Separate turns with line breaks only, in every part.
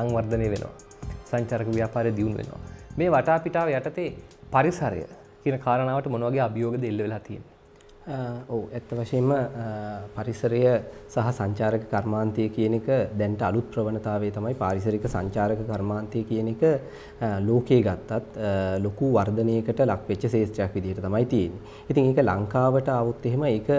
සංවර්ධනය වෙනවා සංචාරක ව්‍යාපාරය දියුණු වෙනවා මේ වටාපිටාව යටතේ
පරිසරය කියන කාරණාවට මොනවගේ අභියෝග දෙල්ල වෙලා තියෙන ඕ ඇත්ත වශයෙන්ම පරිසරය සහ සංචාරක කර්මාන්තය කියන එක දැන්ට අලුත් ප්‍රවණතාවේ තමයි පාරිසරික සංචාරක කර්මාන්තය කියන එක ලෝකයේ ගත්තත් ලොකු වර්ධනයකට ලක්වෙච්ච ශේෂ්ත්‍රයක් විදිහට තමයි තියෙන්නේ. ඉතින් ඒක ලංකාවට આવුත් එහෙම ඒක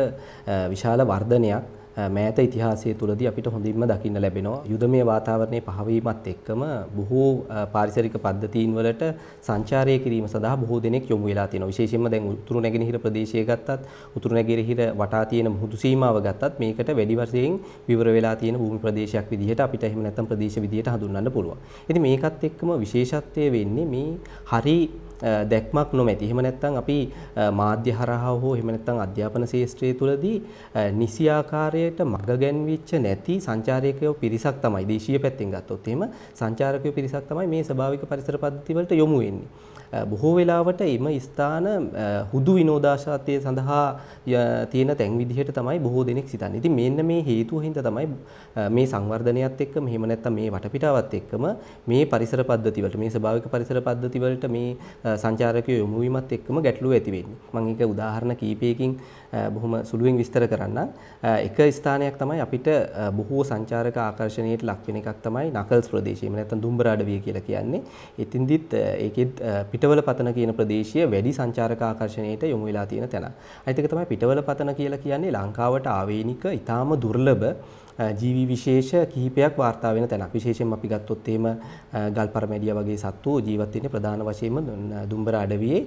විශාල වර්ධනයක් මෑත ඉතිහාසය තුළදී අපිට හොඳින්ම දකින්න ලැබෙනවා යුදමය වාතාවරණයේ පහවීමත් එක්කම බොහෝ පාරිසරික පද්ධතීන් වලට සංචාරය කිරීම සඳහා බොහෝ දෙනෙක් යොමු වෙලා තියෙනවා විශේෂයෙන්ම දැන් උතුරු නැගෙනහිර ප්‍රදේශය ගත්තත් උතුරු නැගෙනහිර වටා තියෙන මුහුදු සීමාව ගත්තත් මේකට වැඩි වශයෙන් විවර වෙලා තියෙන භූමි ප්‍රදේශයක් විදිහට අපිට එහෙම නැත්නම් ප්‍රදේශ විදිහට හඳුන්වන්න පුළුවන්. ඉතින් මේකත් එක්කම විශේෂත්වය වෙන්නේ මේ හරි දැක්මක් නොමැති. එහෙම නැත්නම් අපි මාධ්‍ය හරහා හෝ එහෙම නැත්නම් අධ්‍යාපන ශාස්ත්‍රය තුළදී නිසි ආකාරයට මඟ ගැන්විච්ච නැති සංචාරකයෝ පිරිසක් තමයි දේශීය පැත්තෙන් ගත්තොත් එහෙම සංචාරකයෝ පිරිසක් තමයි මේ ස්වභාවික පරිසර පද්ධති වලට යොමු වෙන්නේ. බොහෝ වෙලාවට එම ස්ථාන හුදු විනෝදාශාතය සඳහා තියෙන තැන් විදිහට තමයි බොහෝ දෙනෙක් සිතන්නේ. ඉතින් මෙන්න මේ හේතුව හින්දා තමයි මේ සංවර්ධනයත් එක්ක මෙහෙම නැත්තම් මේ වටපිටාවත් එක්කම මේ පරිසර පද්ධති වලට මේ ස්වභාවික පරිසර පද්ධති වලට මේ සංචාරකයෝ යොමු වීමත් එක්කම ගැටලුව ඇති වෙන්නේ. මම ඒක උදාහරණ කීපයකින් බොහොම සුළුවෙන් විස්තර කරන්නම්. එක ස්ථානයක් තමයි අපිට බොහෝ සංචාරක ආකර්ෂණයට ලක් වෙන එකක් තමයි නකල්ස් ප්‍රදේශය. එහෙම නැත්නම් දුම්බර අඩවිය කියලා කියන්නේ. එතින්දිත් ඒකෙත් පිටවල පතන කියන ප්‍රදේශය වැඩි සංචාරක ආකර්ෂණයට යොමු වෙලා තියෙන තැන. අනිත් එක තමයි පිටවල පතන කියලා කියන්නේ ලංකාවට ආවේනික ඊටාම දුර්ලභ ජීවි විශේෂ කිහිපයක් වාර්තා වෙන තැනක්. විශේෂයෙන් අපි ගත්තොත් එහෙම ගල්පරමැඩියා වගේ සත්තු ජීවත් වෙන්නේ ප්‍රධාන වශයෙන්ම දුම්බර අඩවියේ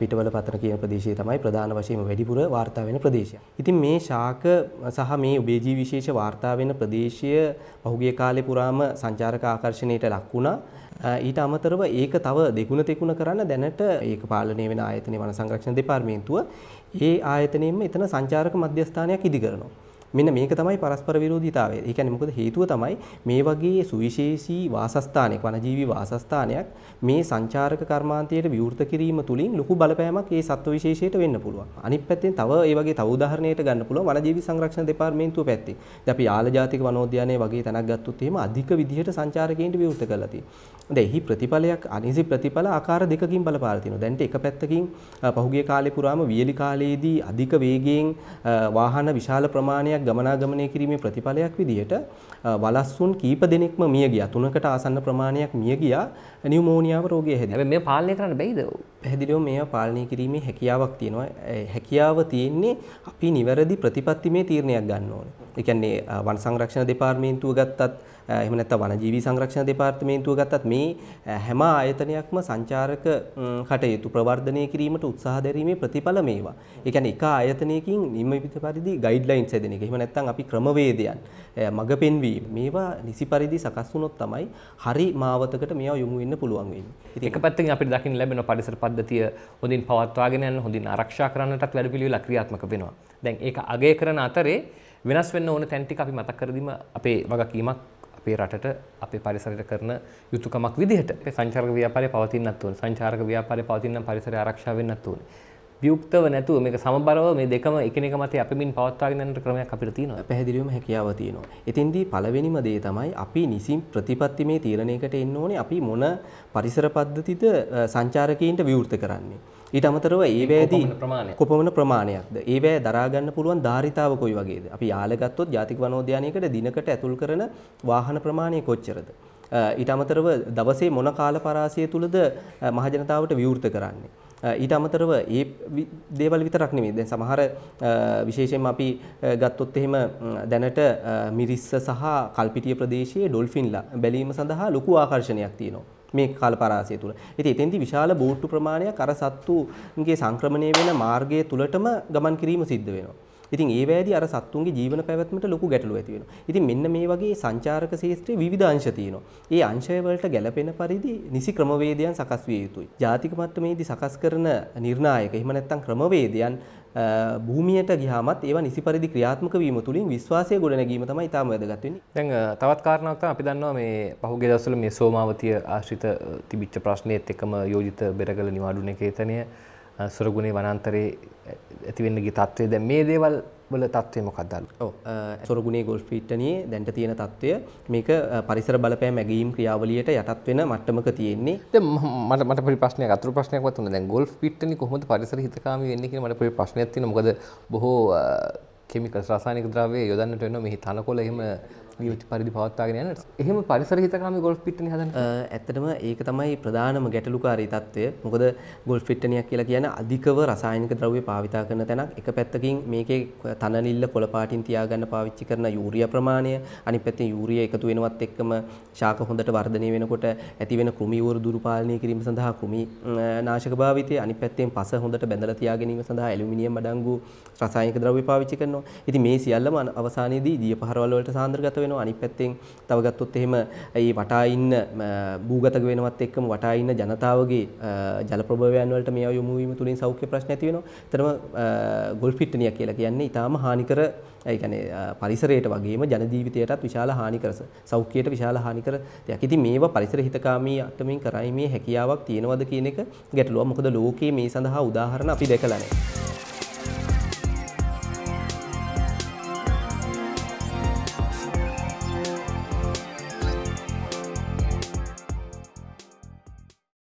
පිටවල පතන කියන ප්‍රදේශය තමයි ප්‍රධාන වශයෙන් වැඩිපුර වාර්තා වෙන ප්‍රදේශය. ඉතින් මේ ශාක සහ මේ උභයජීවී විශේෂ වාර්තා වෙන ප්‍රදේශය පහුගිය කාලේ පුරාම සංචාරක ආකර්ෂණයට ලක් වුණා. ඊට අමතරව ඒක තව දෙගුණ තෙකුණ කරන්න දැනට ඒක පාලනය වෙන ආයතනයේ වන සංරක්ෂණ දෙපාර්තමේන්තුව ඒ ආයතනයෙන්ම එතන සංචාරක මධ්‍යස්ථානයක් ඉදි කරනවා. මෙන්න මේක තමයි පරස්පර විරෝධීතාවය. ඒ කියන්නේ මොකද හේතුව තමයි මේ වගේ සුවිශේෂී වාසස්ථානයක් වනජීවී වාසස්ථානයක් මේ සංචාරක කර්මාන්තයට විවෘත කිරීම තුලින් ලොකු බලපෑමක් ඒ සත්ව විශේෂයට වෙන්න පුළුවන්. අනිත් පැත්තෙන් තව ඒ වගේ තව උදාහරණයකට ගන්න පුළුවන් වනජීවී සංරක්ෂණ දෙපාර්තමේන්තුව පැත්තේ. දැන් අපි යාල ජාතික වනෝද්‍යානය වගේ තැනක් ගත්තොත් එහෙම අධික විදිහට සංචාරකයන්ට විවෘත කරලා තියෙනවා. දැන් එහි ප්‍රතිඵලයක් අනිසි ප්‍රතිඵල ආකාර දෙකකින් බලපාලා තියෙනවා. දැන්ට එක පැත්තකින් පහුගිය කාලේ පුරාම වියලි කාලයේදී අධික වේගයෙන් වාහන විශාල ප්‍රමාණයක් වාහනයක් ගමනාගමනය කිරීමේ ප්‍රතිඵලයක් විදිහට වලස්සුන් කීප දෙනෙක්ම මිය ගියා. තුනකට ආසන්න ප්‍රමාණයක් මිය ගියා නියුමෝනියාව රෝගය හැදිලා. හැබැයි මේ පාලනය කරන්න බැයිද? පැහැදිලිව මේවා පාලනය කිරීමේ හැකියාවක් තියෙනවා. හැකියාව තියෙන්නේ අපි නිවැරදි ප්‍රතිපත්තිමේ තීරණයක් ගන්න ඕනේ. ඒ කියන්නේ වන සංරක්ෂණ දෙපාර්තමේන්තුව ගත්තත් එහෙම නැත්නම් වනජීවී සංරක්ෂණ දෙපාර්තමේන්තුව ගත්තත් මේ හැම ආයතනයක්ම සංචාරක කටයුතු ප්‍රවර්ධනය කිරීමට උත්සාහ දැරීමේ ප්‍රතිඵල මේවා. ඒ කියන්නේ එක ආයතනයකින් නියමිත පරිදි ගයිඩ්ලයින්ස් හැදෙන එක. එහෙම නැත්නම් අපි ක්‍රමවේදයන් මඟ පෙන්වීම මේවා නිසි පරිදි සකස් වුණොත් තමයි හරි මාවතකට මේවා යොමු වෙන්න පුළුවන් වෙන්නේ. ඉතින් එක පැත්තකින් අපිට දකින්න
ලැබෙන පරිසර පද්ධතිය හොඳින් පවත්වාගෙන යන්න හොඳින් ආරක්ෂා කරන්නටත් වැඩපිළිවෙල ක්‍රියාත්මක වෙනවා. දැන් ඒක අගය කරන අතරේ වෙනස් වෙන්න ඕන තැන් ටික අපි මතක් කර දීම අපේ වගකීමක් අපේ රටට අපේ පරිසරයට කරන යුතුයකමක් විදිහට. සංචාරක ව්‍යාපාරය පවතින්නත් ඕන. සංචාරක ව්‍යාපාරය පවතින නම් පරිසරය ආරක්ෂා වෙන්නත් ඕනේ. වියුක්තව නැතුව මේක සමබරව මේ දෙකම එකිනෙක
මත අපමින් පවත්වාගෙන යන ක්‍රමයක් අපිට තියෙනවා. පැහැදිලිවම හැකියාව තියෙනවා. එතෙන්දී පළවෙනිම දේ තමයි අපි නිසින් ප්‍රතිපත්තිමේ තීරණයකට එන්න ඕනේ අපි මොන පරිසර පද්ධතිද සංචාරකීන්ට විවෘත කරන්නේ. ඊට අමතරව ඒ වෑදී කොපමණ ප්‍රමාණයක්ද? ඒ වෑ දරා ගන්න පුළුවන් ධාරිතාව කොයි වගේද? අපි යාල ගත්තොත් ජාතික වනෝද්‍යානයකට දිනකට ඇතුල් කරන වාහන ප්‍රමාණය කොච්චරද? ඊට අමතරව දවසේ මොන කාල පරාසය තුලද මහජනතාවට විවෘත කරන්නේ? ඊට අමතරව ඒ දේවල් විතරක් නෙමෙයි. දැන් සමහර විශේෂයෙන්ම අපි ගත්තොත් එහෙම දැනට මිරිස්ස සහ කල්පිටිය ප්‍රදේශයේ ඩොල්ෆින්ලා බැලීම සඳහා ලොකු ආකර්ෂණයක් තියෙනවා. මේ කල්පරාසය තුළ. ඉතින් එතෙන්දී විශාල බෝට්ටු ප්‍රමාණයක් අර සත්තුන්ගේ සංක්‍රමණය වෙන මාර්ගය තුලටම ගමන් කිරීම සිද්ධ වෙනවා. ඉතින් ඒ වෑදී අර සත්තුන්ගේ ජීවන පැවැත්මට ලොකු ගැටලු ඇති වෙනවා. ඉතින් මෙන්න මේ වගේ සංචාරක ශේෂ්ත්‍රයේ විවිධ අංශ තියෙනවා. ඒ අංශය වලට ගැළපෙන පරිදි නිසි ක්‍රමවේදයන් සකස් විය යුතුයි. ජාතික මට්ටමේදී සකස් කරන නිර්ණායක එහෙම නැත්නම් ක්‍රමවේදයන් භූමියට ගියාමත් ඒවා නිසි පරිදි ක්‍රියාත්මක වීම තුළින් විශ්වාසය ගොඩනැගීම තමයි ඉතාම වැදගත් වෙන්නේ. දැන් තවත් කාරණාවක් තමයි අපි දන්නවා මේ
පහුගිය දවස්වල මේ සෝමාවතිය ආශ්‍රිත තිබිච්ච ප්‍රශ්නයේත් එකම යෝජිත බෙරගල නිවාඩු නිකේතනය සුරගුණේ වනන්තරේ ඇතිවෙන්නගේ තත්වය දැ මේ දේවල්
වල තත්වය මොකක්දල් සොරගුණේ ගොල් පිට්ටනයේ දැන්ට තියෙන තත්ත්වය මේක පරිසර බලපෑ මැගීම් ක්‍රියාවලියට යටත් වෙන මට්ටමක තියෙන්නේ මට මට ප්‍රශ්නය
අතුර ප්‍රශ්නයක් වතුන දැ ගොල් පිට්ටනි කොහොම පරිසර හිතකාම වෙන්නේ මට ප්‍රශ්නයක් තින මොකද බොහෝ කෙමිකල් රසානික ද්‍රවය යොදන්නට වෙන මෙහි තනකොල එහෙම වියති පරිදි පවත්වාගෙන යනට
එහෙම පරිසර හිතකාම ගොල් පිට්ටනි හදන ඇත්තටම ඒක තමයි ප්‍රධානම ගැටලුකාරී තත්ත්වය මොකද ගොල් පිට්ටනියක් කියලා කියන අධිකව රසායනික ද්‍රව්‍ය පාවිතා කරන තැනක් එක පැත්තකින් මේකේ තනනිල්ල කොළපාටින් තියාගන්න පාවිච්චි කරන යූරියා ප්‍රමාණය අනිත් පැත්තේ යූරියා එකතු වෙනවත් එක්කම ශාක හොඳට වර්ධනය වෙනකොට ඇති වෙන කෘමි වර්ධ දුරු පාලනය කිරීම සඳහා කෘමි නාශක භාවිතය අනිත් පැත්තෙන් පස හොඳට බැඳලා තියා ගැනීම සඳහා ඇලුමිනියම් අඩංගු රසායනික ද්‍රව්‍ය පාවිච්චි කරනවා. ඉතින් මේ සියල්ලම අවසානයේදී දියපහරවල් වලට සාන්ද්‍රගත වෙනවා. අනිත් පැත්තෙන් තව ගත්තොත් එහෙම මේ වටා ඉන්න භූගතක වෙනවත් එක්කම වටා ඉන්න ජනතාවගේ ජල ප්‍රභවයන් වලට මේ අය යොමු වීම තුලින් සෞඛ්‍ය ප්‍රශ්න ඇති වෙනවා. එතරම් ගොල්ෆිට්ටනිය කියලා කියන්නේ ඊටාම හානිකර ඒ කියන්නේ පරිසරයට වගේම ජන ජීවිතයටත් විශාල හානිකර සෞඛ්‍යයට විශාල හානිකර දෙයක්. ඉතින් මේවා පරිසර හිතකාමී අත්මින් කරයිමේ හැකියාවක් තියෙනවද කියන එක ගැටලුවක්. මොකද ලෝකයේ මේ සඳහා උදාහරණ අපි දැකලා නැහැ.